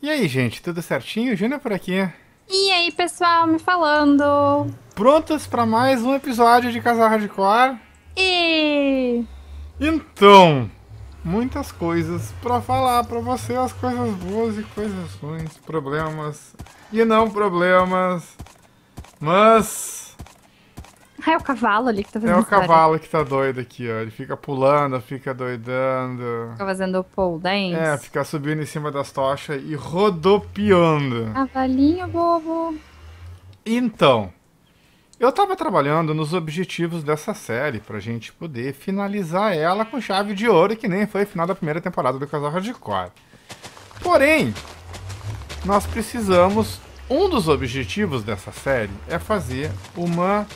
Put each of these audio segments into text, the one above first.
E aí, gente, tudo certinho? Júnior por aqui. E aí, pessoal, me falando. Prontas para mais um episódio de Casal Hardcore? E Então, muitas coisas para falar para você, as coisas boas e coisas ruins, problemas e não problemas. Mas ah, é o cavalo ali que tá fazendo É o história. cavalo que tá doido aqui, ó. Ele fica pulando, fica doidando. Fica fazendo pole dance. É, fica subindo em cima das tochas e rodopiando. Cavalinho bobo. Então, eu tava trabalhando nos objetivos dessa série pra gente poder finalizar ela com chave de ouro, que nem foi o final da primeira temporada do Casal Hardcore. Porém, nós precisamos. Um dos objetivos dessa série é fazer uma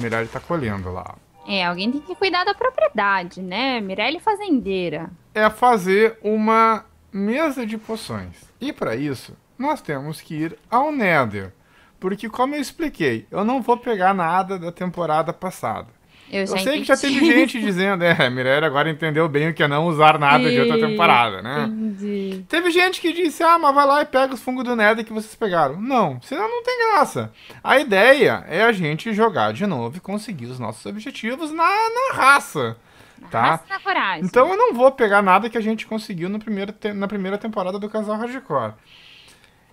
Mirelle tá colhendo lá. É, alguém tem que cuidar da propriedade, né? Mirelle é fazendeira. É fazer uma mesa de poções. E para isso, nós temos que ir ao Nether. Porque como eu expliquei, eu não vou pegar nada da temporada passada. Eu, eu sei que já teve gente dizendo, é, Mirella agora entendeu bem o que é não usar nada de outra temporada, né? Entendi. Teve gente que disse, ah, mas vai lá e pega os fungos do Nether que vocês pegaram. Não, senão não tem graça. A ideia é a gente jogar de novo e conseguir os nossos objetivos na, na raça. Na tá? na coragem. Então eu não vou pegar nada que a gente conseguiu no primeiro na primeira temporada do Casal Hardcore.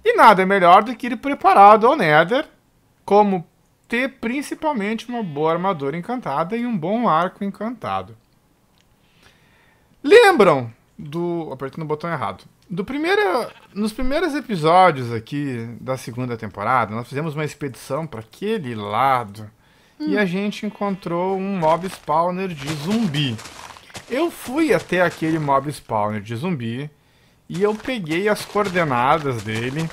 E nada é melhor do que ir preparado ao Nether, como ter principalmente uma boa armadura encantada e um bom arco encantado. Lembram do. Apertei no botão errado. Do primeiro, nos primeiros episódios aqui da segunda temporada, nós fizemos uma expedição para aquele lado hum. e a gente encontrou um mob spawner de zumbi. Eu fui até aquele mob spawner de zumbi e eu peguei as coordenadas dele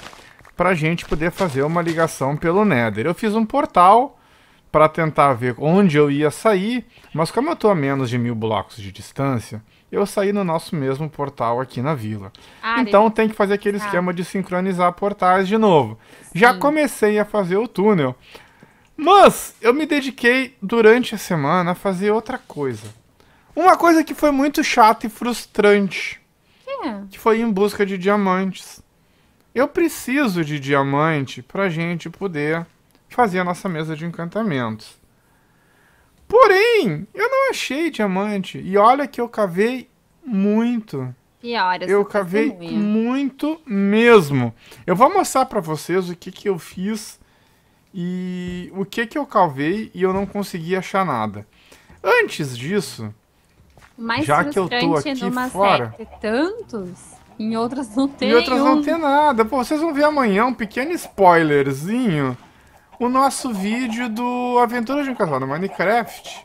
para a gente poder fazer uma ligação pelo Nether. Eu fiz um portal para tentar ver onde eu ia sair, mas como eu estou a menos de mil blocos de distância, eu saí no nosso mesmo portal aqui na vila. Ah, então tem que fazer aquele tá. esquema de sincronizar portais de novo. Sim. Já comecei a fazer o túnel, mas eu me dediquei durante a semana a fazer outra coisa. Uma coisa que foi muito chata e frustrante, é. que foi em busca de diamantes. Eu preciso de diamante para a gente poder fazer a nossa mesa de encantamentos. Porém, eu não achei diamante. E olha que eu cavei muito. Pior, eu, eu cavei testemunha. muito mesmo. Eu vou mostrar para vocês o que, que eu fiz e o que, que eu cavei e eu não consegui achar nada. Antes disso, Mais já que eu tô aqui fora, tantos em outras não tem. Em outras não tem nada. Pô, vocês vão ver amanhã um pequeno spoilerzinho. O nosso vídeo do Aventura de um Casal no Minecraft.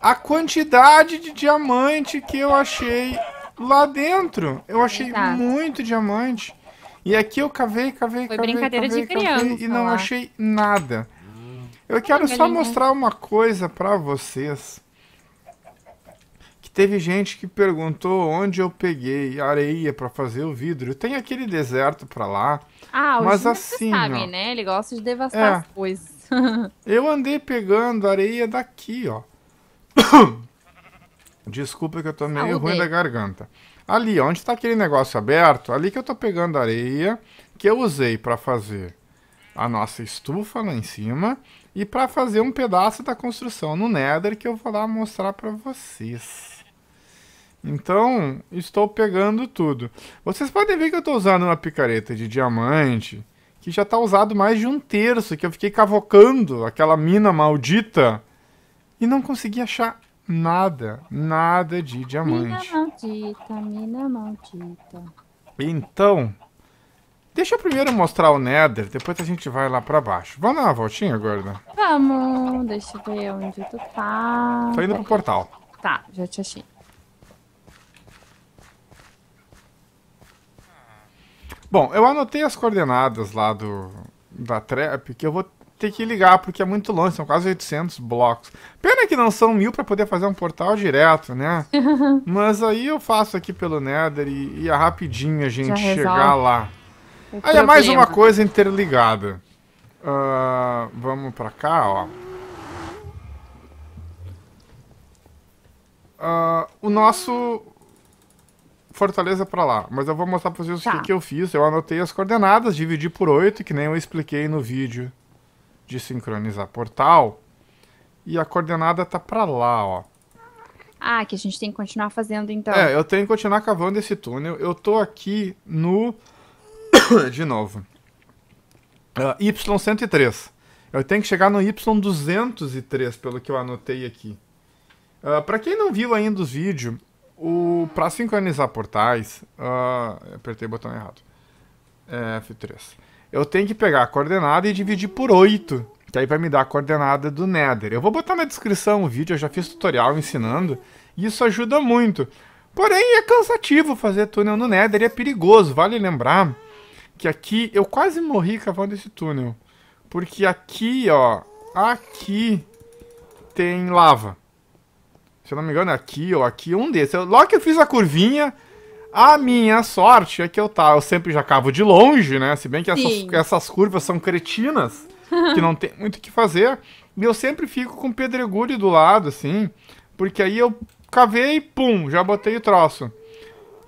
A quantidade de diamante que eu achei lá dentro. Eu achei Exato. muito diamante. E aqui eu cavei, cavei, Foi cavei, brincadeira cavei, de criança, cavei, e não achei nada. Eu quero só mostrar uma coisa pra vocês que teve gente que perguntou onde eu peguei areia para fazer o vidro. Tem aquele deserto para lá. Ah, o mas assim, sabe, ó, né? Ele gosta de devastar é, as coisas. eu andei pegando areia daqui, ó. Desculpa que eu tô meio Saúde. ruim da garganta. Ali, onde tá aquele negócio aberto, ali que eu tô pegando areia que eu usei para fazer a nossa estufa lá em cima e para fazer um pedaço da construção no Nether que eu vou lá mostrar para vocês. Então, estou pegando tudo. Vocês podem ver que eu estou usando uma picareta de diamante, que já está usado mais de um terço, que eu fiquei cavocando aquela mina maldita e não consegui achar nada, nada de diamante. Mina maldita, mina maldita. Então, deixa eu primeiro mostrar o Nether, depois a gente vai lá para baixo. Vamos dar uma voltinha, gorda? Vamos, deixa eu ver onde tu tá. Tô indo pro portal. Tá, já te achei. Bom, eu anotei as coordenadas lá do da trap, que eu vou ter que ligar, porque é muito longe, são quase 800 blocos. Pena que não são mil para poder fazer um portal direto, né? Mas aí eu faço aqui pelo Nether e, e é rapidinho a gente chegar lá. O aí é mais uma coisa interligada. Uh, vamos para cá, ó. Uh, o nosso Fortaleza para lá. Mas eu vou mostrar para vocês tá. o que, que, eu fiz. Eu anotei as coordenadas, dividi por 8, que nem eu expliquei no vídeo de sincronizar portal. E a coordenada tá para lá, ó. Ah, que a gente tem que continuar fazendo então. É, eu tenho que continuar cavando esse túnel. Eu tô aqui no. de novo. Uh, ah, Y103. Eu tenho que chegar no Y203, pelo que eu anotei aqui. Uh, ah, para quem não viu ainda os vídeos, o, para sincronizar portais, uh, apertei o botão errado. É, F3. Eu tenho que pegar a coordenada e dividir por 8, que aí vai me dar a coordenada do Nether. Eu vou botar na descrição o vídeo, eu já fiz tutorial ensinando, e isso ajuda muito. Porém, é cansativo fazer túnel no Nether e é perigoso. Vale lembrar que aqui eu quase morri cavando esse túnel. Porque aqui, ó, aqui tem lava. Se eu não me engano, é aqui ou aqui, um desses. logo que eu fiz a curvinha, a minha sorte é que eu tá, eu sempre já cavo de longe, né? Se bem que essas, essas curvas são cretinas, que não tem muito o que fazer. E eu sempre fico com pedregulho do lado, assim, porque aí eu cavei, pum, já botei o troço.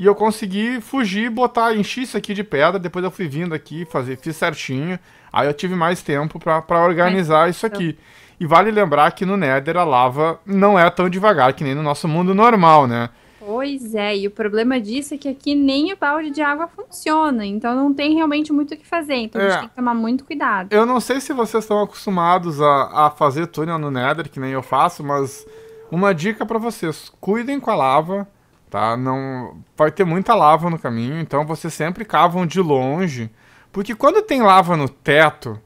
E eu consegui fugir, botar, enchi isso aqui de pedra, depois eu fui vindo aqui, fazer, fiz certinho. Aí eu tive mais tempo para organizar isso aqui. Então... E vale lembrar que no Nether a lava não é tão devagar que nem no nosso mundo normal, né? Pois é, e o problema disso é que aqui nem o balde de água funciona, então não tem realmente muito o que fazer, então é. a gente é. tem que tomar muito cuidado. Eu não sei se vocês estão acostumados a, a fazer túnel no Nether, que nem eu faço, mas uma dica para vocês, cuidem com a lava, tá? Não vai ter muita lava no caminho, então vocês sempre cavam de longe, porque quando tem lava no teto,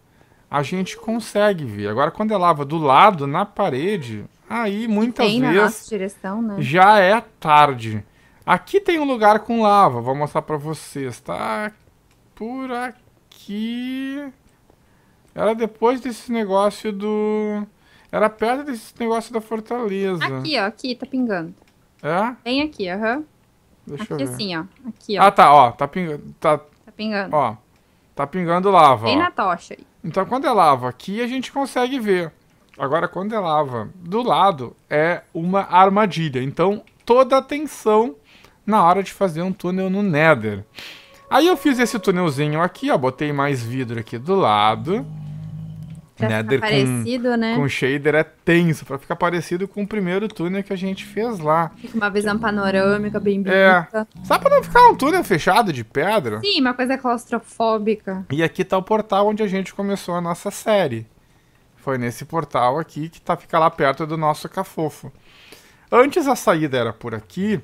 a gente consegue ver. Agora, quando é lava do lado, na parede, aí muitas tem vezes direção, né? já é tarde. Aqui tem um lugar com lava, vou mostrar para vocês, tá? Por aqui... Era depois desse negócio do... Era perto desse negócio da fortaleza. Aqui, ó, aqui, tá pingando. É? Bem aqui, aham. Uhum. Deixa aqui eu ver. assim, ó. Aqui, ó. Ah, tá, ó, tá pingando. Tá, tá pingando. Ó, tá pingando lava, Bem ó. na tocha aí. Então, quando é lava aqui, a gente consegue ver. Agora, quando é lava do lado, é uma armadilha. Então, toda atenção na hora de fazer um túnel no Nether. Aí eu fiz esse túnelzinho aqui, ó, botei mais vidro aqui do lado pra Nether parecido, com, né? Com shader é tenso, pra ficar parecido com o primeiro túnel que a gente fez lá. Fica uma visão panorâmica bem bonita. É. Sabe pra não ficar um túnel fechado de pedra. Sim, uma coisa claustrofóbica. E aqui tá o portal onde a gente começou a nossa série. Foi nesse portal aqui que tá, fica lá perto do nosso cafofo. Antes a saída era por aqui,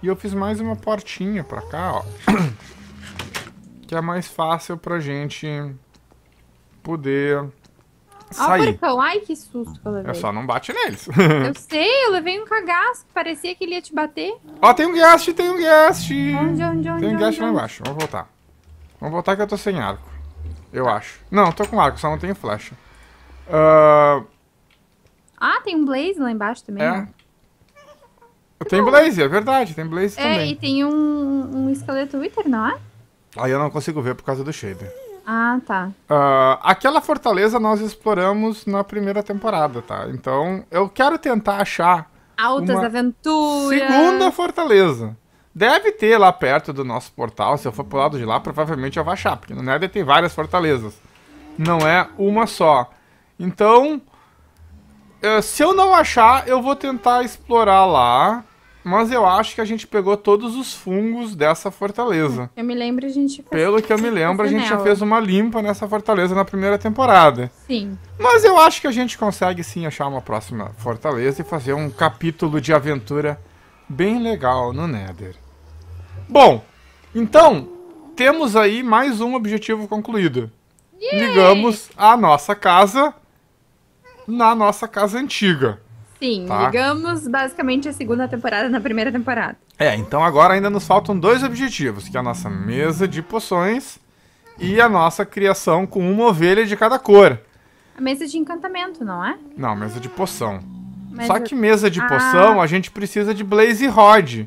e eu fiz mais uma portinha pra cá, ó. que é mais fácil pra gente poder Saí. Ó, porcão, ai que susto que eu levei. Eu só não bate neles. eu sei, eu levei um cagaço, parecia que ele ia te bater. Ó, tem um guiast, tem um guiast. Onde, onde, onde? Tem um guiast lá embaixo, vamos voltar. Vamos voltar que eu tô sem arco. Eu acho. Não, tô com arco, só não tenho flecha. Uh... Ah, tem um blaze lá embaixo também. É. Né? Tem blaze, é verdade, tem blaze é, também. É, e tem um, um esqueleto wither, não é? Aí eu não consigo ver por causa do shader. Ah, tá. Uh, aquela fortaleza nós exploramos na primeira temporada, tá? Então eu quero tentar achar. Altas aventuras. Segunda fortaleza. Deve ter lá perto do nosso portal. Se eu for pro lado de lá, provavelmente eu vou achar, porque no Nether tem várias fortalezas. Não é uma só. Então, eh, se eu não achar, eu vou tentar explorar lá mas eu acho que a gente pegou todos os fungos dessa fortaleza. É. Eu me lembro, a gente. Fez... Pelo que eu me lembro, a gente já fez uma limpa nessa fortaleza na primeira temporada. Sim. Mas eu acho que a gente consegue sim achar uma próxima fortaleza e fazer um capítulo de aventura bem legal no Nether. Bom, então temos aí mais um objetivo concluído. Yay! Ligamos a nossa casa na nossa casa antiga. Sim, tá? basicamente a segunda temporada na primeira temporada. É, então agora ainda nos faltam dois objetivos, que é a nossa mesa de poções e a nossa criação com uma ovelha de cada cor. A mesa de encantamento, não é? Não, mesa de poção. Mas Só que mesa de ah. poção a gente precisa de Blaze Rod. Hum.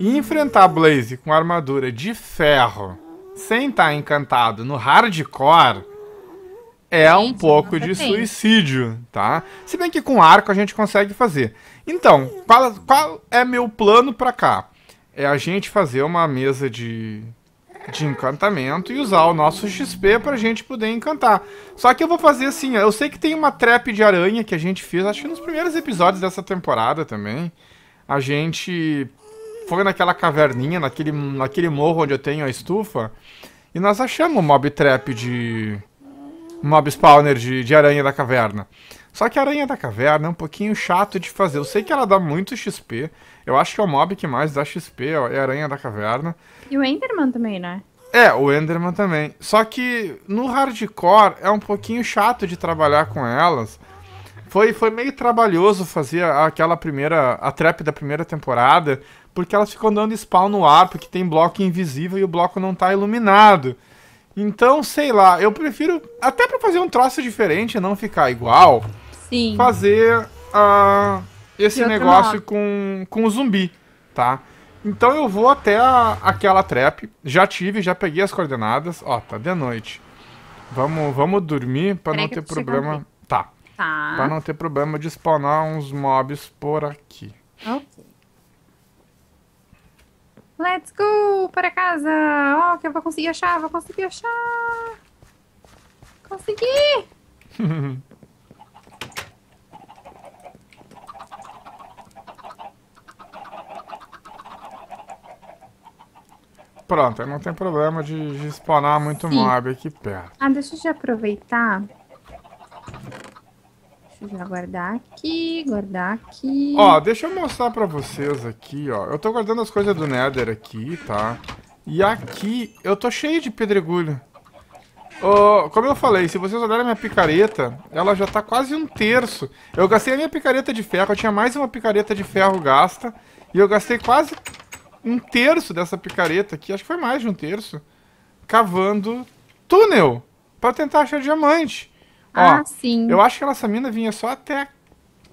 E enfrentar Blaze com armadura de ferro sem estar tá encantado no hardcore é um é pouco de tem. suicídio, tá? Se bem que com arco a gente consegue fazer. Então, qual, qual é meu plano para cá? É a gente fazer uma mesa de, de encantamento e usar o nosso XP pra gente poder encantar. Só que eu vou fazer assim, eu sei que tem uma trap de aranha que a gente fez, acho que nos primeiros episódios dessa temporada também. A gente foi naquela caverninha, naquele, naquele morro onde eu tenho a estufa, e nós achamos o mob trap de mob spawner de, de aranha da caverna. Só que a aranha da caverna é um pouquinho chato de fazer. Eu sei que ela dá muito XP. Eu acho que é o mob que mais dá XP é a aranha da caverna. E o Enderman também, né? É, o Enderman também. Só que no hardcore é um pouquinho chato de trabalhar com elas. Foi, foi meio trabalhoso fazer aquela primeira. a trap da primeira temporada, porque elas ficam dando spawn no ar, porque tem bloco invisível e o bloco não tá iluminado. Então, sei lá, eu prefiro, até para fazer um troço diferente, não ficar igual, Sim. fazer uh, esse negócio com, com o zumbi, tá? Então eu vou até a, aquela trap, já tive, já peguei as coordenadas, ó, tá de noite. Vamos, vamos dormir para não ter problema. Tá. tá. Pra não ter problema de spawnar uns mobs por aqui. Ok. Let's go para casa! Ó, oh, que eu vou conseguir achar, vou conseguir achar! Consegui! Pronto, não tem problema de, de spawnar muito Sim. mob aqui perto. Ah, deixa eu aproveitar Vou guardar aqui, guardar aqui. Ó, deixa eu mostrar pra vocês aqui, ó. Eu tô guardando as coisas do Nether aqui, tá? E aqui eu tô cheio de pedregulho. Oh, como eu falei, se vocês olharem a minha picareta, ela já tá quase um terço. Eu gastei a minha picareta de ferro, eu tinha mais uma picareta de ferro gasta. E eu gastei quase um terço dessa picareta aqui, acho que foi mais de um terço, cavando túnel para tentar achar diamante. Ah, sim. Eu acho que essa mina vinha só até.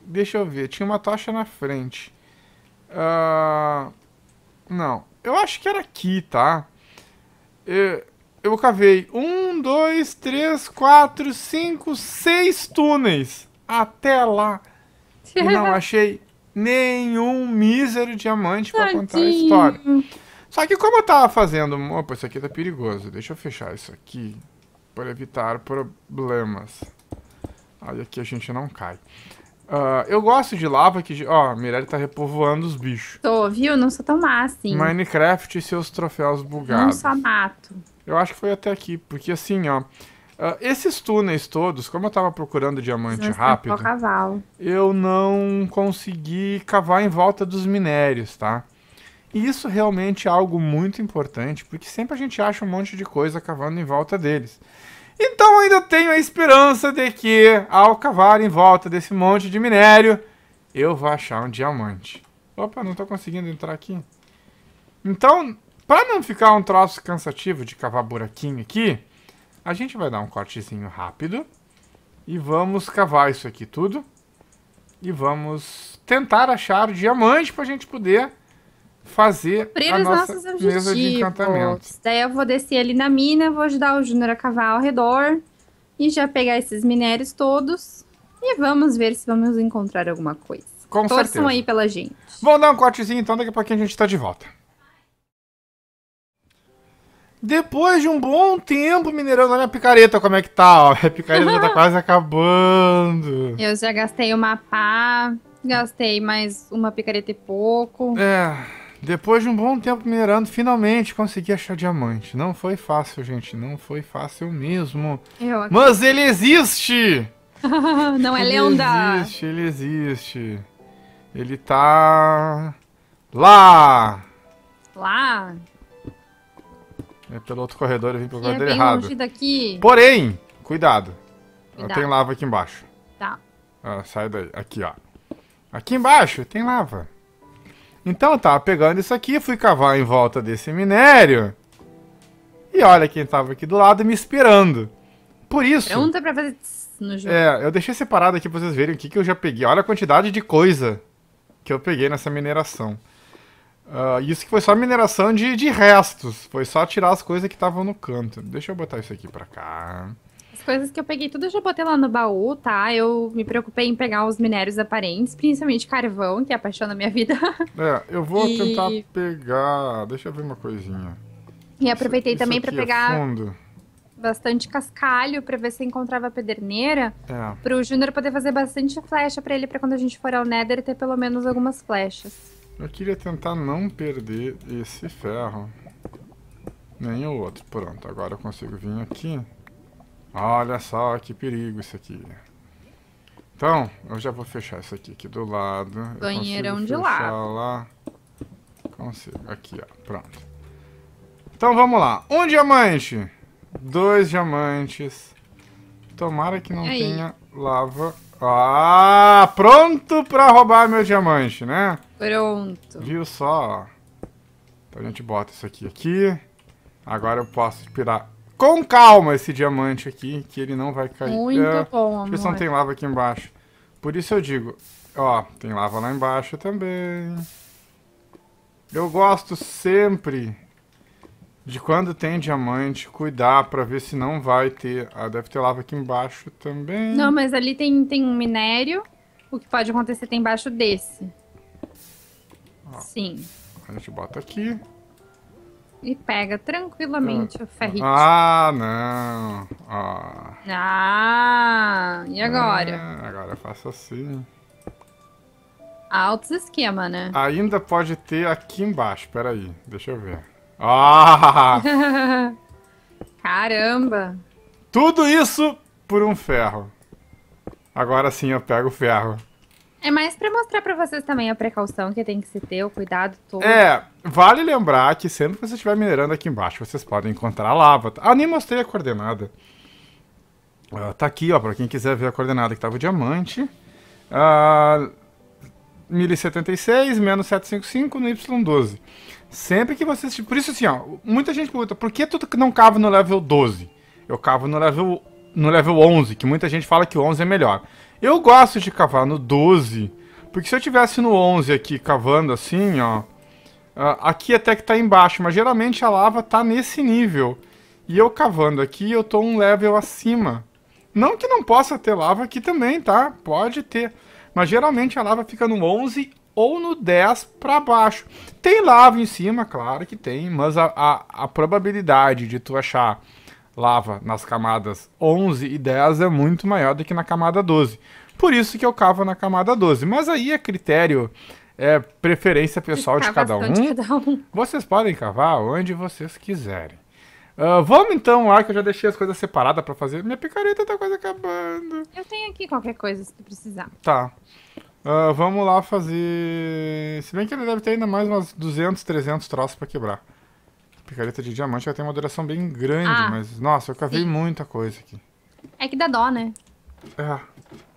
Deixa eu ver, tinha uma tocha na frente. Uh... Não, eu acho que era aqui, tá? Eu, eu cavei um, dois, três, quatro, cinco, seis túneis até lá. E não achei nenhum mísero diamante para contar a história. Só que como eu tava fazendo... Opa, isso aqui tá perigoso. Deixa eu fechar isso aqui para evitar problemas. Aí aqui a gente não cai. Uh, eu gosto de lava que... Ó, a Mirelle tá repovoando os bichos. Tô, viu? Não sou tão má assim. Minecraft e seus troféus bugados. Não só mato. Eu acho que foi até aqui, porque assim, ó... Uh, esses túneis todos, como eu tava procurando diamante rápido, eu não consegui cavar em volta dos minérios, tá? E isso realmente é algo muito importante, porque sempre a gente acha um monte de coisa cavando em volta deles. Então ainda tenho a esperança de que, ao cavar em volta desse monte de minério, eu vou achar um diamante. Opa, não estou conseguindo entrar aqui. Então, para não ficar um troço cansativo de cavar buraquinho aqui, a gente vai dar um cortezinho rápido e vamos cavar isso aqui tudo. E vamos tentar achar o diamante para a gente poder fazer Cumprir a os nossa nossos objetivos. mesa de encantamento. Daí eu vou descer ali na mina, vou ajudar o Júnior a cavar ao redor e já pegar esses minérios todos e vamos ver se vamos encontrar alguma coisa. Com Torçam certeza. aí pela gente. Vamos dar um cortezinho então, daqui a pouquinho a gente tá de volta. Depois de um bom tempo minerando, a minha picareta como é que tá, ó. A picareta já tá quase acabando. Eu já gastei uma pá, gastei mais uma picareta e pouco. É. Depois de um bom tempo minerando, finalmente consegui achar diamante. Não foi fácil, gente. Não foi fácil mesmo. Eu... Mas ele existe! Não é lenda! Ele existe, ele existe. Ele tá... Lá! Lá! É pelo outro corredor, eu vim pelo é corredor errado. Daqui. Porém, cuidado. cuidado. Tem lava aqui embaixo. Tá. Ah, sai daí. Aqui, ó. Aqui embaixo tem lava. Então eu tava pegando isso aqui, fui cavar em volta desse minério. E olha quem tava aqui do lado me esperando. Por isso. Pergunta pra fazer no jogo. É, eu deixei separado aqui pra vocês verem o que, que eu já peguei. Olha a quantidade de coisa que eu peguei nessa mineração. Uh, isso que foi só mineração de, de restos. Foi só tirar as coisas que estavam no canto. Deixa eu botar isso aqui pra cá. As coisas que eu peguei, tudo eu já botei lá no baú, tá? Eu me preocupei em pegar os minérios aparentes, principalmente carvão, que é a paixão minha vida. É, eu vou e... tentar pegar. Deixa eu ver uma coisinha. E aproveitei isso, também para é pegar. É bastante cascalho para ver se encontrava pederneira. É. Pro Júnior poder fazer bastante flecha para ele para quando a gente for ao Nether ter pelo menos algumas flechas. Eu queria tentar não perder esse ferro. Nem o outro. Pronto, agora eu consigo vir aqui. Olha só que perigo isso aqui. Então, eu já vou fechar isso aqui, aqui do lado. Banheirão de lado. Lá. Consigo. Aqui, ó. Pronto. Então, vamos lá. Um diamante. Dois diamantes. Tomara que não Aí. tenha lava. Ah, pronto pra roubar meu diamante, né? Pronto. Viu só? Então a gente bota isso aqui aqui. Agora eu posso tirar com calma esse diamante aqui, que ele não vai cair. Muito é, bom, amor. não tem lava aqui embaixo. Por isso eu digo, ó, tem lava lá embaixo também. Eu gosto sempre de quando tem diamante, cuidar para ver se não vai ter. Ah, deve ter lava aqui embaixo também. Não, mas ali tem, tem um minério. O que pode acontecer tem embaixo desse. Ó, Sim. A gente bota aqui. E pega tranquilamente ah, o ferrite. Ah, não. Ah, ah e agora? Ah, agora eu faço assim. Altos esquema, né? Ainda pode ter aqui embaixo, peraí, deixa eu ver. Ah! Caramba! Tudo isso por um ferro. Agora sim eu pego o ferro. É mais para mostrar para vocês também a precaução que tem que se ter, o cuidado todo. É, vale lembrar que sempre que você estiver minerando aqui embaixo, vocês podem encontrar lava. Ah, nem mostrei a coordenada. Uh, tá aqui, ó, para quem quiser ver a coordenada que tava tá o diamante. Uh, ah, 1076 menos 755 no Y12. Sempre que vocês. Por isso, assim, ó, muita gente pergunta: por que tu não cava no level 12? Eu cavo no level, no level 11, que muita gente fala que o 11 é melhor. Eu gosto de cavar no 12, porque se eu tivesse no 11 aqui cavando assim, ó, ah, aqui até que tá embaixo, mas geralmente a lava tá nesse nível. E eu cavando aqui, eu tô um level acima. Não que não possa ter lava aqui também, tá? Pode ter. Mas geralmente a lava fica no 11 ou no 10 para baixo. Tem lava em cima, claro que tem, mas a, a, a probabilidade de tu achar lava nas camadas 11 e 10 é muito maior do que na camada 12. Por isso que eu cavo na camada 12. Mas aí é critério, é preferência pessoal de cada, um. de cada um. Vocês podem cavar onde vocês quiserem. Uh, vamos então lá, que eu já deixei as coisas separadas para fazer. Minha picareta tá quase acabando. Eu tenho aqui qualquer coisa se tu precisar. Tá. Uh, vamos lá fazer. Se bem que ele deve ter ainda mais umas 200, 300 troços para quebrar. Picareta de diamante ela tem uma duração bem grande, ah, mas nossa, eu cavei sim. muita coisa aqui. É que dá dó, né? É.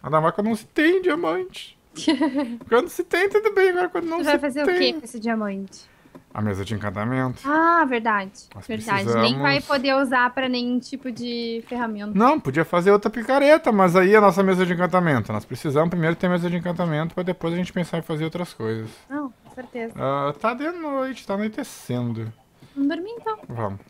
A quando não se tem diamante. quando se tem, tudo bem, agora quando não se tem. vai fazer tem... o que com esse diamante? A mesa de encantamento. Ah, verdade. Nós verdade. Precisamos... Nem vai poder usar para nenhum tipo de ferramenta. Não, podia fazer outra picareta, mas aí é a nossa mesa de encantamento. Nós precisamos primeiro ter mesa de encantamento para depois a gente pensar em fazer outras coisas. Não, com certeza. Uh, tá de noite, tá anoitecendo. Vamos dormir então. Vamos.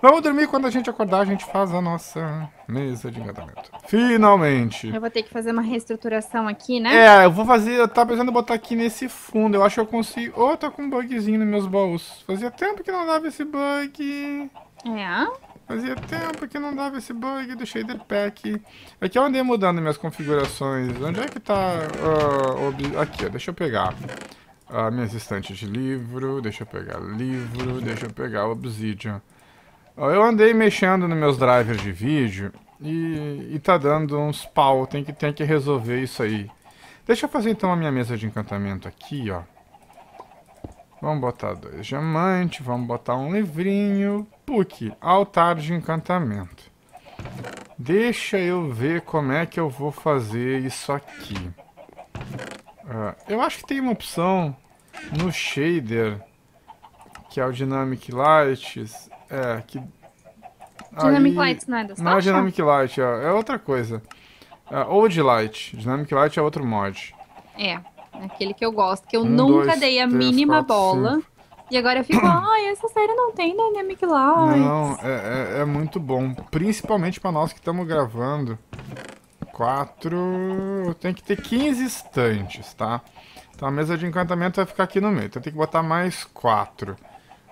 Vamos dormir quando a gente acordar, a gente faz a nossa mesa de engatamento. Finalmente! Eu vou ter que fazer uma reestruturação aqui, né? É, eu vou fazer. Eu tava pensando em botar aqui nesse fundo. Eu acho que eu consigo. Oh, tá com um bugzinho nos meus baús. Fazia tempo que não dava esse bug. É? Fazia tempo que não dava esse bug do shader pack. Aqui é eu andei mudando minhas configurações. Onde é que tá... Uh, aqui, ó, deixa eu pegar. Ah, minhas estantes de livro, deixa eu pegar livro, deixa eu pegar o Obsidian. Ah, eu andei mexendo nos meus drivers de vídeo e, e tá dando uns pau, tem que, tem que resolver isso aí. Deixa eu fazer então a minha mesa de encantamento aqui, ó. Vamos botar dois diamantes, vamos botar um livrinho. Puk, altar de encantamento. Deixa eu ver como é que eu vou fazer isso aqui. Ah, eu acho que tem uma opção no shader, que é o Dynamic Lights, é, que... Dynamic Lights, nada. Né, não é Dynamic Light, é, é outra coisa. Uh, Old Light. Dynamic Light é outro mod. É, é, aquele que eu gosto, que eu um, nunca dois, dei a três, mínima quatro, bola. Cinco. E agora eu fico, ai, essa série não tem Dynamic Lights. Não, é, é, é muito bom. Principalmente pra nós que estamos gravando quatro... Tem que ter 15 estantes, tá? Então a mesa de encantamento vai ficar aqui no meio. Então tem que botar mais quatro.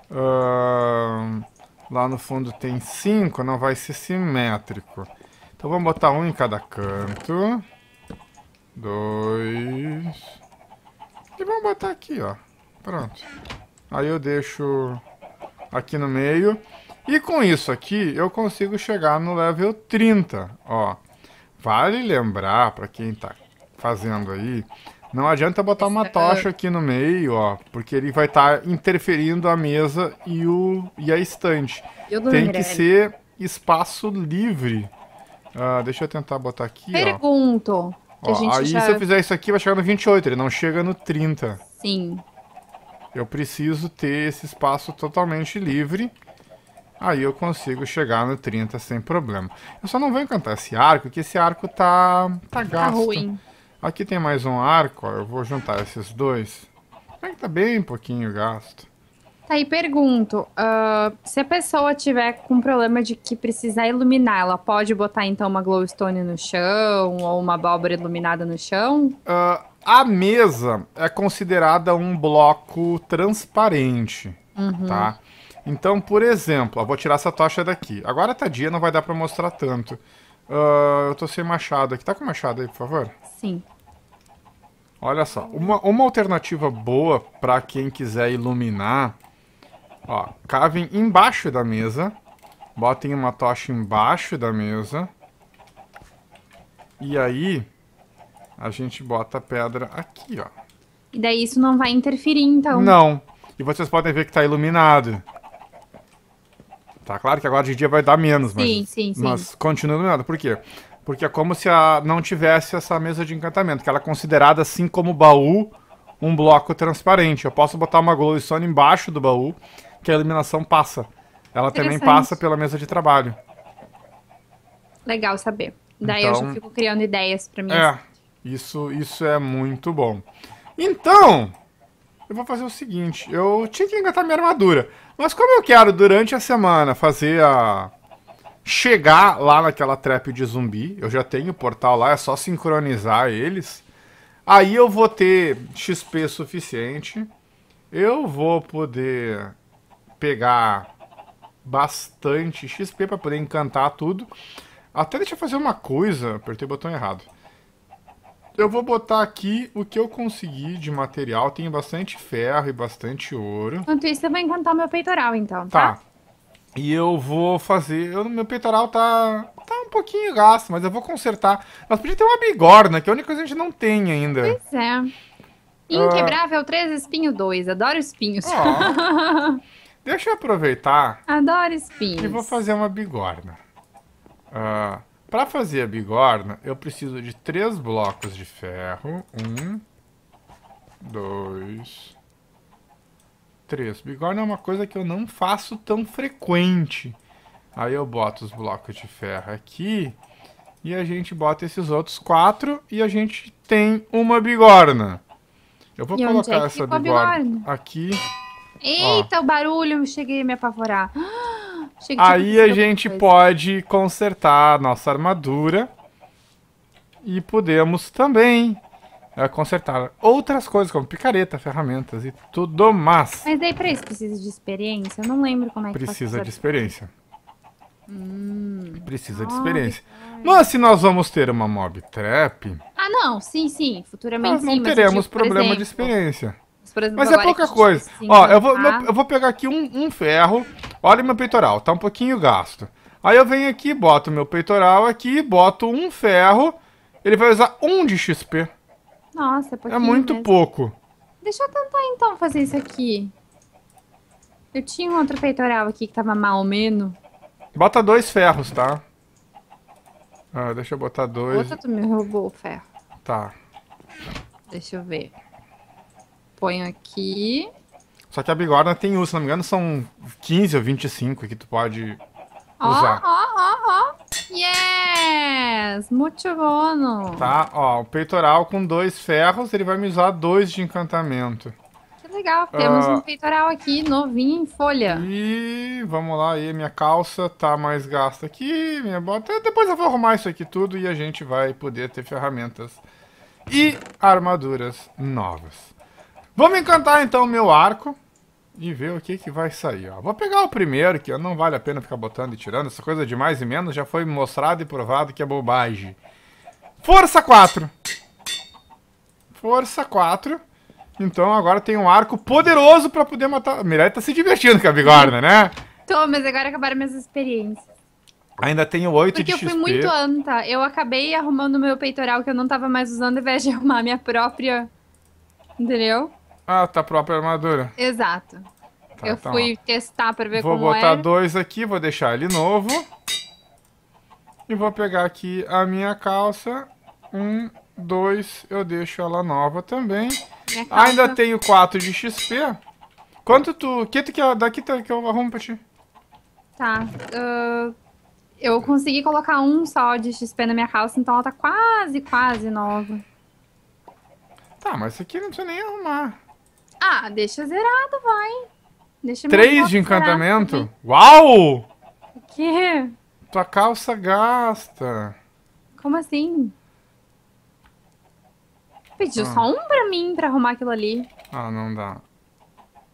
Uh, lá no fundo tem cinco, não vai ser simétrico. Então vamos botar um em cada canto. Dois... E vamos botar aqui, ó. Pronto. Aí eu deixo aqui no meio. E com isso aqui, eu consigo chegar no level 30, ó. Vale lembrar para quem tá fazendo aí, não adianta botar uma é. tocha aqui no meio, ó, porque ele vai estar tá interferindo a mesa e o e a estante. Tem que ser espaço livre. Uh, deixa eu tentar botar aqui, Pergunto. Ó. ó aí já... se eu fizer isso aqui vai chegar no 28, ele não chega no 30. Sim. Eu preciso ter esse espaço totalmente livre aí eu consigo chegar no 30 sem problema. Eu só não vou encantar esse arco, que esse arco tá, tá, tá gasto. Tá ruim. Aqui tem mais um arco, ó, eu vou juntar esses dois. é que tá bem pouquinho gasto? Tá aí, pergunto, uh, se a pessoa tiver com problema de que precisar iluminar, ela pode botar então uma glowstone no chão ou uma abóbora iluminada no chão? Uh, a mesa é considerada um bloco transparente, uhum. tá? Então, por exemplo, vou tirar essa tocha daqui. Agora, tá dia, não vai dar pra mostrar tanto. Uh, eu tô sem machado aqui. Tá com machado aí, por favor? Sim. Olha só, uma, uma alternativa boa para quem quiser iluminar, ó, cavem embaixo da mesa, botem uma tocha embaixo da mesa, e aí a gente bota a pedra aqui, ó. E daí isso não vai interferir, então? Não, e vocês podem ver que tá iluminado. Tá claro que agora de dia vai dar menos, mas, sim, sim, sim. mas continua dominada. Por quê? Porque é como se a, não tivesse essa mesa de encantamento, que ela é considerada assim como baú, um bloco transparente. Eu posso botar uma glowstone embaixo do baú, que a iluminação passa. Ela também passa pela mesa de trabalho. Legal saber. Daí então, eu já então fico criando ideias para mim. É, isso, isso é muito bom. Então, eu vou fazer o seguinte, eu tinha que engatar minha armadura. Mas como eu quero, durante a semana, fazer a... Chegar lá naquela trap de zumbi, eu já tenho o portal lá, é só sincronizar eles. Aí eu vou ter XP suficiente. Eu vou poder pegar bastante XP para poder encantar tudo. Até deixa eu fazer uma coisa, apertei o botão errado. Eu vou botar aqui o que eu consegui de material. Tenho bastante ferro e bastante ouro. Enquanto isso, eu vou encantar meu peitoral, então, tá? Tá. E eu vou fazer... Eu, meu peitoral tá, tá um pouquinho gasto, mas eu vou consertar. Nós podíamos ter uma bigorna, que é a única coisa que a gente não tem ainda. Pois é. Ah. Inquebrável uh... 3, espinho 2. Adoro espinhos. Oh. Deixa eu aproveitar. Adoro espinhos. E vou fazer uma bigorna. Ah... Uh... Para fazer a bigorna, eu preciso de três blocos de ferro. Um, dois, três. Bigorna é uma coisa que eu não faço tão frequente. Aí eu boto os blocos de ferro aqui e a gente bota esses outros quatro e a gente tem uma bigorna. Eu vou e colocar é essa bigorna, bigorna, aqui. Eita, Ó. o barulho, cheguei a me apavorar. Aí a gente pode consertar a nossa armadura. E podemos também né, consertar outras coisas, como picareta, ferramentas e tudo mais. Mas daí pra isso precisa de experiência? Eu não lembro como é que Precisa de experiência. Hum, precisa de experiência. Mas se nós vamos ter uma mob trap... Ah, não. Sim, sim. Futuramente nós não sim, teremos problema exemplo, de experiência. Mas, exemplo, mas é pouca coisa. Tá Ó, assim, eu vou, tá? eu vou pegar aqui um, um ferro Olha meu peitoral, tá um pouquinho gasto. Aí eu venho aqui, boto meu peitoral aqui, boto um ferro. Ele vai usar um de XP. Nossa, é É muito mesmo. pouco. Deixa eu tentar, então, fazer isso aqui. Eu tinha um outro peitoral aqui que tava mal menos. Bota dois ferros, tá? Ah, deixa eu botar dois. Outra tu me roubou o ferro. Tá. Deixa eu ver. Ponho aqui. Só que a bigorna tem uso, se não me engano, são 15 ou 25 que tu pode usar. Ó, ó, ó, Yes! Muito bom! Tá, ó, o peitoral com dois ferros, ele vai me usar dois de encantamento. Que legal, temos uh, um peitoral aqui, novinho, em folha. E vamos lá, aí minha calça tá mais gasta aqui, minha bota... Depois eu vou arrumar isso aqui tudo e a gente vai poder ter ferramentas e armaduras novas. Vamos encantar então o meu arco e ver o que, que vai sair. Ó. Vou pegar o primeiro, que não vale a pena ficar botando e tirando. Essa coisa de mais e menos já foi mostrado e provado que é bobagem. Força 4. Força 4. Então agora tem um arco poderoso pra poder matar... A Mirai tá se divertindo com a bigorna, né? Tô, mas agora acabaram minhas experiências. Ainda tenho 8 Porque de Porque eu fui muito anta. Eu acabei arrumando meu peitoral que eu não tava mais usando, ao invés de arrumar minha própria... Entendeu? Ah, tá própria armadura. Exato. Tá, eu tá fui testar pra ver vou como é. Vou botar era. dois aqui, vou deixar ele novo. E vou pegar aqui a minha calça. Um, dois, eu deixo ela nova também. Ainda tenho quatro de XP. Quanto tu... O que tu quer? Daqui que eu arrumo pra ti. Tá. Uh, eu consegui colocar um só de XP na minha calça, então ela tá quase, quase nova. Tá, mas isso aqui não precisa nem arrumar. Ah, deixa zerado, vai. Deixa Três de encantamento? Uau! O quê? Tua calça gasta. Como assim? Pediu ah. só um pra mim pra arrumar aquilo ali. Ah, não dá.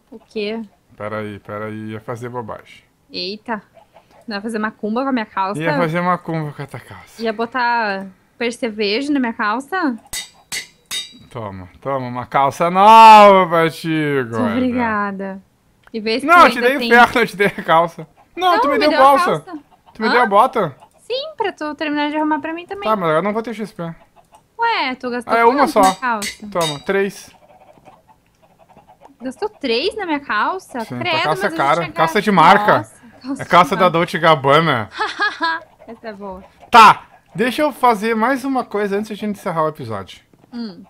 O quê? Peraí, peraí, ia fazer bobagem. Eita. Não ia fazer macumba com a minha calça? Ia fazer macumba com a tua calça. Ia botar percevejo na minha calça? Toma, toma uma calça nova pra ti, Glória. Obrigada. E vê se Não, eu te dei tem... ferro, eu te dei a calça. Não, não tu me, me deu, deu calça. Tu me Hã? deu a bota. Sim, pra tu terminar de arrumar pra mim também. Tá, mas eu não vou ter XP. Ué, tu gastou ah, é uma só. Toma, três. Gastou três na minha calça? Sim, Credo, calça mas é cara. Calça de marca. Nossa, calça é calça da Dolce Gabbana. Essa é boa. Tá, deixa eu fazer mais uma coisa antes de a gente encerrar o episódio. Hum.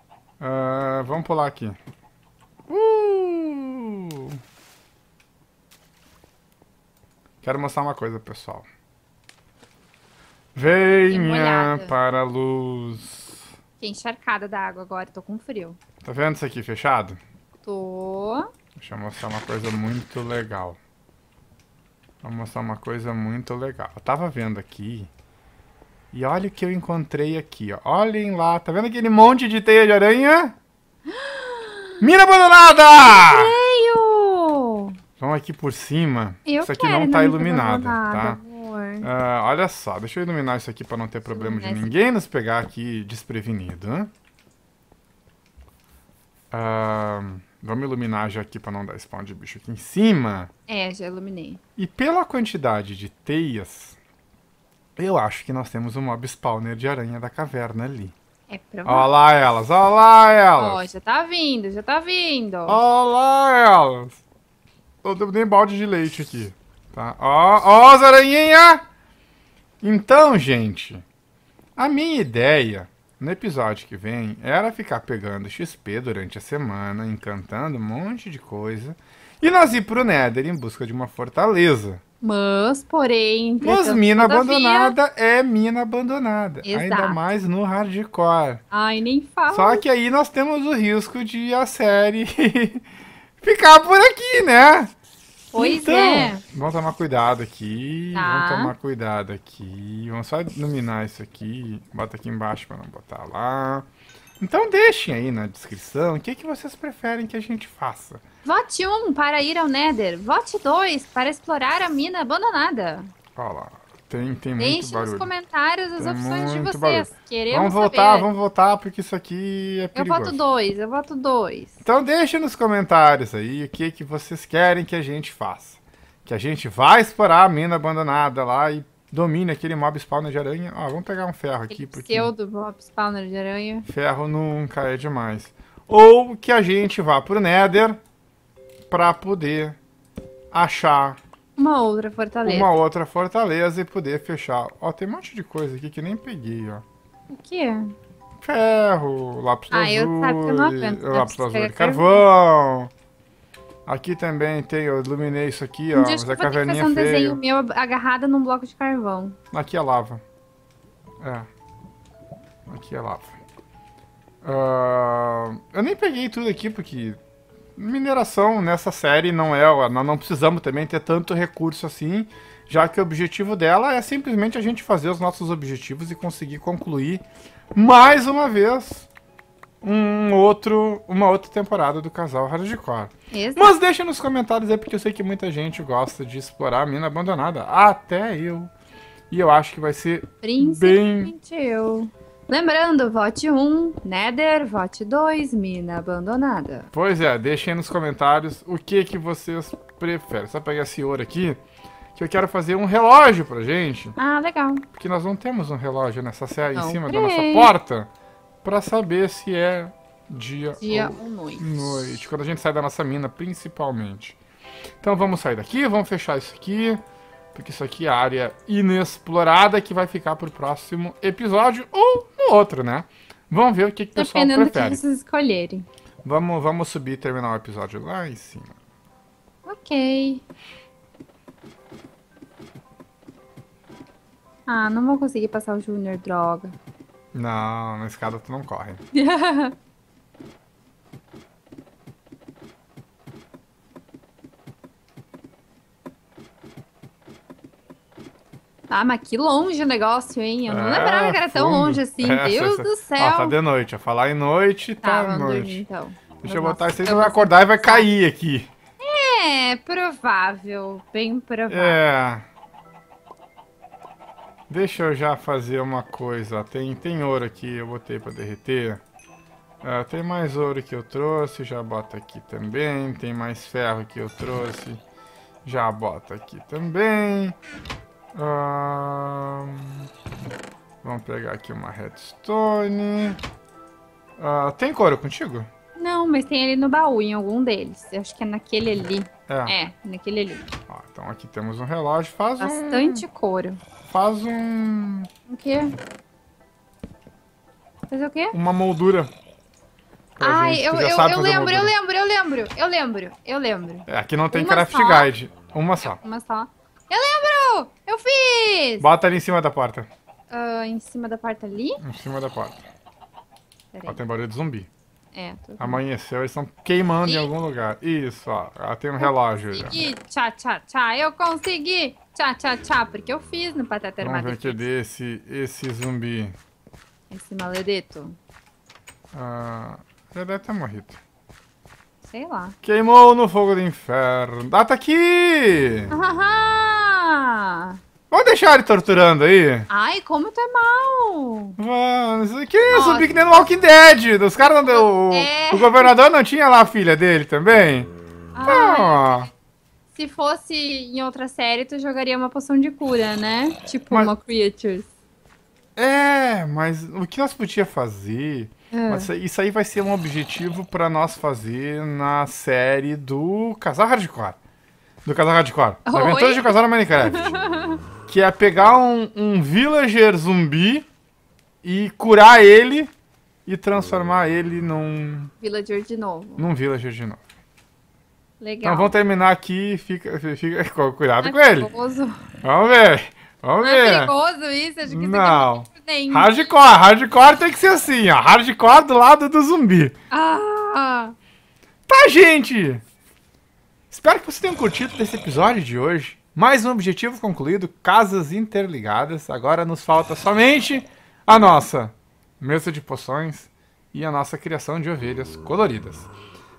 Uh, vamos pular aqui. Uh! Quero mostrar uma coisa, pessoal. Venha para a luz. Fiquei encharcada da água agora, tô com frio. Tá vendo isso aqui fechado? Tô. Deixa eu mostrar uma coisa muito legal. Vou mostrar uma coisa muito legal. Eu tava vendo aqui e olha o que eu encontrei aqui, ó. Olhem lá, tá vendo aquele monte de teia de aranha? Mina abandonada! Creio! Vamos aqui por cima. Eu isso aqui não tá iluminado, tá? Uh, olha só, deixa eu iluminar isso aqui para não ter problema de ninguém nos pegar aqui desprevenido, Uh, vamos iluminar já aqui para não dar spawn de bicho aqui em cima. É, já iluminei. E pela quantidade de teias eu acho que nós temos um mob spawner de aranha da caverna ali. É provável. Olha lá elas, olha lá elas. Ó, oh, já tá vindo, já tá vindo. Olha lá elas. Eu tenho nem balde de leite aqui. Tá? Ó, ó as aranhinhas. Então, gente, a minha ideia no episódio que vem era ficar pegando XP durante a semana, encantando um monte de coisa, e nós ir pro Nether em busca de uma fortaleza. Mas, porém. Mas mina abandonada é mina abandonada. Exato. Ainda mais no hardcore. Ai, nem fala. Só que aí nós temos o risco de a série ficar por aqui, né? Pois então, é. Vamos tomar cuidado aqui. Tá. Vamos tomar cuidado aqui. Vamos só iluminar isso aqui. Bota aqui embaixo para não botar lá. Então deixem aí na descrição o que, que vocês preferem que a gente faça. Vote 1 um para ir ao Nether. Vote 2 para explorar a mina abandonada. Olha lá. Tem, tem muito Deixe barulho. nos comentários as tem opções de vocês. Barulho. Queremos vamos votar, saber. vamos votar porque isso aqui é perigoso. Eu voto dois, eu voto dois. Então deixem nos comentários aí o que, que vocês querem que a gente faça. Que a gente vai explorar a mina abandonada lá e domine aquele mob spawner de aranha. ó, vamos pegar um ferro aqui. Porque... Pseudo mob spawner de aranha. Ferro nunca é demais. Ou que a gente vá pro Nether pra poder achar uma outra fortaleza. Uma outra fortaleza e poder fechar. Ó, tem um monte de coisa aqui que nem peguei, ó. O que é? Ferro, lápis ah, azul, eu, sabe que eu não aguento, lápis azul, carvão. carvão. Aqui também tem, eu iluminei isso aqui, ó. mas a caverninha fazer um feio. desenho meu agarrada num bloco de carvão. Aqui é lava. É. Aqui é lava. Uh, eu nem peguei tudo aqui porque mineração nessa série não é. Nós não precisamos também ter tanto recurso assim, já que o objetivo dela é simplesmente a gente fazer os nossos objetivos e conseguir concluir mais uma vez um outro, uma outra temporada do casal hardcore. Exato. Mas deixa nos comentários aí, porque eu sei que muita gente gosta de explorar a mina abandonada. Até eu. E eu acho que vai ser bem... eu. Lembrando, vote 1, Nether, vote 2, Mina Abandonada. Pois é, deixem nos comentários o que que vocês preferem. Só pegar esse ouro aqui, que eu quero fazer um relógio pra gente. Ah, legal. Porque nós não temos um relógio nessa série em cima creio. da nossa porta para saber se é dia, dia ou, ou noite. noite. Quando a gente sai da nossa mina, principalmente. Então vamos sair daqui, vamos fechar isso aqui. Porque isso aqui é área inexplorada que vai ficar pro próximo episódio ou no outro, né? Vamos ver o que, que o pessoal prefere. Dependendo do que vocês escolherem. Vamos, vamos subir e terminar o episódio lá em cima. Ok. Ah, não vou conseguir passar o Junior droga. Não, na escada tu não corre. Ah, mas que longe o negócio, hein? Eu não é, lembrava que era fundo. tão longe assim. É, Deus do céu. Ó, tá de noite. Eu falar em noite, tá, tá noite. Dormir, então. Deixa eu botar isso aí, você vai acordar e vai cair aqui. É, provável. Bem provável. É. Deixa eu já fazer uma coisa. Tem, tem ouro aqui, eu botei para derreter. Ah, tem mais ouro que eu trouxe, já bota aqui também. Tem mais ferro que eu trouxe, já bota aqui também. vamos pegar aqui uma redstone. Ah, tem couro contigo? Não, mas tem ele no baú, em algum deles. Eu acho que é naquele ali. É, é naquele ali. Ó, então aqui temos um relógio, faz Bastante um... couro. Faz um. O quê? Fazer o quê? Uma moldura. Ai, eu, eu, eu lembro, eu lembro, eu lembro, eu lembro, eu lembro. É, aqui não tem uma craft só. guide. Uma só. Uma só. Eu lembro! Eu fiz! Bota ali em cima da porta. Uh, em cima da porta ali? Em cima da porta. ó, tem barulho de zumbi. É, tô... Amanheceu, eles estão queimando e... em algum lugar. Isso, ó. Ela tem um relógio. Consegui, já. tchá, tchá, tchá. Eu consegui! Tchá, tchá, tchá, porque eu fiz no Pateta Armada. Vamos ver que é esse, esse zumbi. Esse maledeto. Ah, já deve ter morrido. Sei lá. Queimou no fogo do inferno. Ah, tá aqui! Vamos deixar ele torturando aí. Ai, como tu é mal. Mano, que é zumbi que nem no Walking Dead. Os caras não deu... É. O governador não tinha lá a filha dele também? Ah se fosse em outra série, tu jogaria uma poção de cura, né? Tipo mas... uma Creatures. É, mas o que nós podíamos fazer? É. isso aí vai ser um objetivo para nós fazer na série do Casal Hardcore. Do Casal Hardcore. Da Aventura de Casal Minecraft. que é pegar um, um villager zumbi e curar ele e transformar ele num. Villager de novo. Num villager de novo. Legal. Então vamos terminar aqui. Fica, fica cuidado é com ele. Vamos ver. Vamos é ver. É perigoso isso? Acho que Não. É isso hardcore. Hardcore tem que ser assim, ó. Hardcore do lado do zumbi. Ah. Tá, gente. Espero que vocês tenham curtido desse episódio de hoje. Mais um objetivo concluído, casas interligadas. Agora nos falta somente a nossa mesa de poções e a nossa criação de ovelhas coloridas.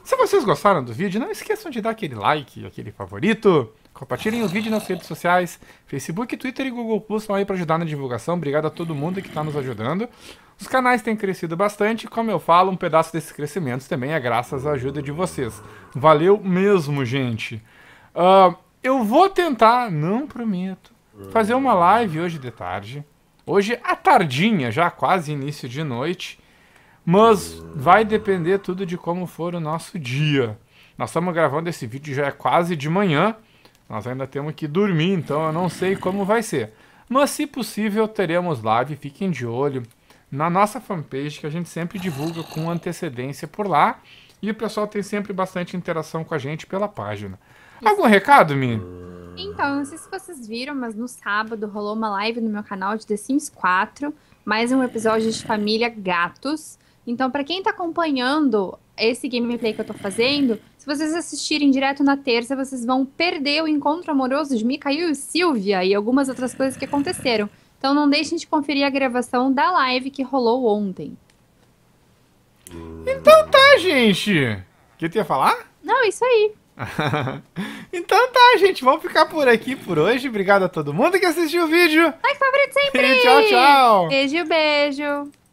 Se vocês gostaram do vídeo, não esqueçam de dar aquele like, aquele favorito. Compartilhem o vídeo nas redes sociais, Facebook, Twitter e Google Plus estão aí para ajudar na divulgação. Obrigado a todo mundo que está nos ajudando. Os canais têm crescido bastante, como eu falo, um pedaço desses crescimentos também é graças à ajuda de vocês. Valeu mesmo, gente. Uh, eu vou tentar, não prometo, fazer uma live hoje de tarde. Hoje à tardinha, já quase início de noite mas vai depender tudo de como for o nosso dia. Nós estamos gravando esse vídeo já é quase de manhã. Nós ainda temos que dormir, então eu não sei como vai ser. Mas se possível, teremos live, fiquem de olho na nossa fanpage que a gente sempre divulga com antecedência por lá. E o pessoal tem sempre bastante interação com a gente pela página. Isso. Algum recado, Mini? Então, não sei se vocês viram, mas no sábado rolou uma live no meu canal de The Sims 4, mais um episódio de Família Gatos. Então, para quem está acompanhando esse gameplay que eu estou fazendo, se vocês assistirem direto na terça, vocês vão perder o encontro amoroso de Micael e Silvia e algumas outras coisas que aconteceram. Então não deixem de conferir a gravação da live que rolou ontem. Então tá, gente. O que eu ia falar? Não, é isso aí. então tá, gente. Vamos ficar por aqui por hoje. Obrigado a todo mundo que assistiu o vídeo. Like favorito sempre. tchau, tchau. Beijo, beijo.